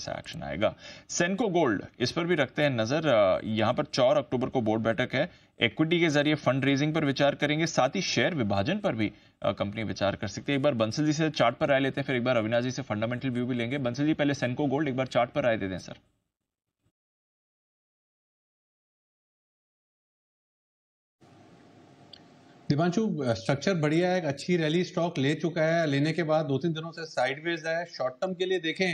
ऐसा एक्शन आएगा सेनको गोल्ड इस पर भी रखते हैं नजर यहां पर चार अक्टूबर को बोर्ड बैठक है इक्विटी के जरिए फंड रेजिंग पर विचार करेंगे साथ ही शेयर विभाजन पर भी कंपनी विचार कर सकती है एक बार बंसल जी से चार्ट पर राय लेते हैं फिर एक बार अविनाश जी से फंडामेंटल व्यू भी लेंगे बंसल जी पहले सेनको गोल्ड एक बार चार्ट पर राय दे दें सर दिवांशु स्ट्रक्चर बढ़िया है अच्छी रैली स्टॉक ले चुका है लेने के बाद दो तीन दिनों से साइडवेज है शॉर्ट टर्म के लिए देखें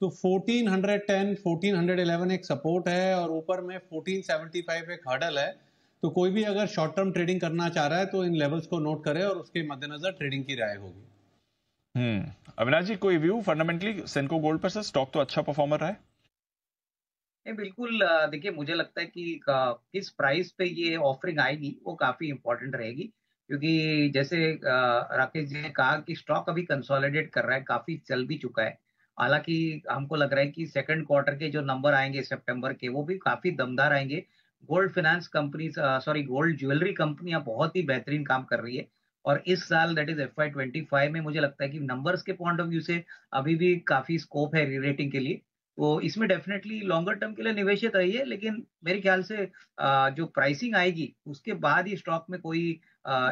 तो 1410 1411 एक सपोर्ट है और ऊपर में 1475 एक हर्डल है तो कोई भी अगर शॉर्ट टर्म ट्रेडिंग करना चाह रहा है तो इन लेवल्स को नोट करे और उसके मद्देनजर ट्रेडिंग की राय होगी हम्म अविनाश जी कोई व्यू फंडामेंटली सेंको गोल्ड पर सर स्टॉक तो अच्छा परफॉर्मर रहा है नहीं बिल्कुल देखिए मुझे लगता है कि किस प्राइस पे ये ऑफरिंग आएगी वो काफी इंपॉर्टेंट रहेगी क्योंकि जैसे राकेश जी ने कहा कि स्टॉक अभी कंसोलिडेट कर रहा है काफी चल भी चुका है हालांकि हमको लग रहा है कि सेकंड क्वार्टर के जो नंबर आएंगे सितंबर के वो भी काफी दमदार आएंगे gold finance company sorry gold jewellery कंपनियां बहुत ही बेहतरीन काम कर रही है और इस साल that is F Y twenty five में मुझे लगता है कि नंबर्स के पॉइंट ऑफ व्यू से अभी भी काफी स्कोप है रेटिंग के लिए तो इसमें डेफिनेटली लॉन्गर टर्म के लिए निवेशित है लेकिन मेरे ख्याल से जो प्राइसिंग आएगी उसके बाद ही स्टॉक में कोई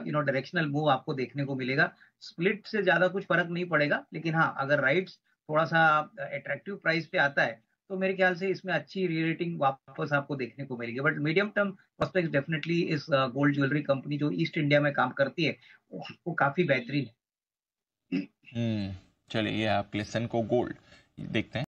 यू नो डायरेक्शनल मूव आपको देखने को मिलेगा स्प्लिट से ज्यादा कुछ फर्क नहीं पड़ेगा लेकिन हाँ अगर राइट्स थोड़ा सा अट्रैक्टिव प्राइस पे आता है तो मेरे ख्याल से इसमें अच्छी री रेटिंग वापस आपको देखने को मिलेगी but medium term prospect definitely इस गोल्ड ज्वेलरी कंपनी जो ईस्ट इंडिया में काम करती है वो, काफी बेहतरीन है हम्म, चलिए आप लिसन को गोल्ड देखते हैं